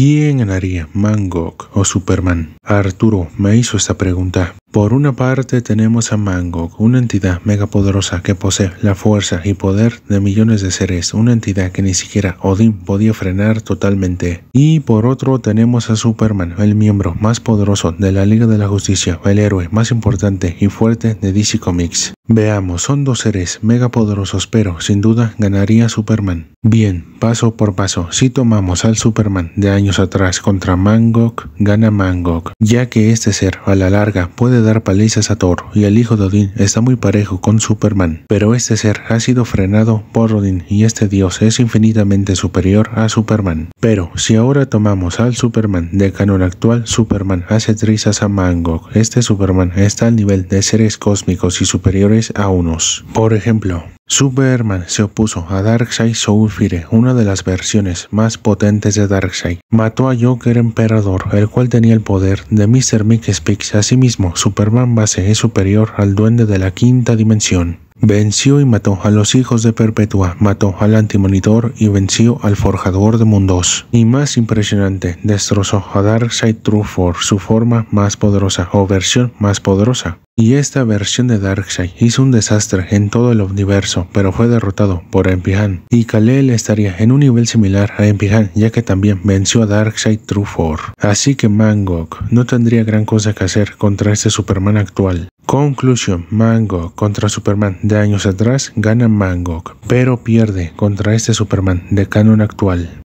¿Quién ganaría, Mangok o Superman? Arturo me hizo esta pregunta. Por una parte tenemos a Mangok, una entidad megapoderosa que posee la fuerza y poder de millones de seres, una entidad que ni siquiera Odín podía frenar totalmente. Y por otro tenemos a Superman, el miembro más poderoso de la Liga de la Justicia, el héroe más importante y fuerte de DC Comics. Veamos, son dos seres mega poderosos, pero sin duda ganaría Superman. Bien, paso por paso, si tomamos al Superman de años atrás contra Mangok, gana Mangok, ya que este ser a la larga puede dar palizas a Thor y el hijo de Odín está muy parejo con Superman, pero este ser ha sido frenado por Odin y este dios es infinitamente superior a Superman. Pero si ahora tomamos al Superman de canon actual, Superman hace trizas a Mangok, este Superman está al nivel de seres cósmicos y superiores a unos. Por ejemplo, Superman se opuso a Darkseid Soulfire, una de las versiones más potentes de Darkseid. Mató a Joker Emperador, el cual tenía el poder de Mr. Mick Speaks. Asimismo, Superman base es superior al duende de la quinta dimensión. Venció y mató a los hijos de Perpetua, mató al antimonitor y venció al forjador de mundos. Y más impresionante, destrozó a Darkseid True su forma más poderosa o versión más poderosa. Y esta versión de Darkseid hizo un desastre en todo el universo, pero fue derrotado por Empihan. Y kal estaría en un nivel similar a Empihan, ya que también venció a Darkseid True Four. Así que Mangok no tendría gran cosa que hacer contra este Superman actual. Conclusión, Mangok contra Superman de años atrás gana Mangok, pero pierde contra este Superman de canon actual.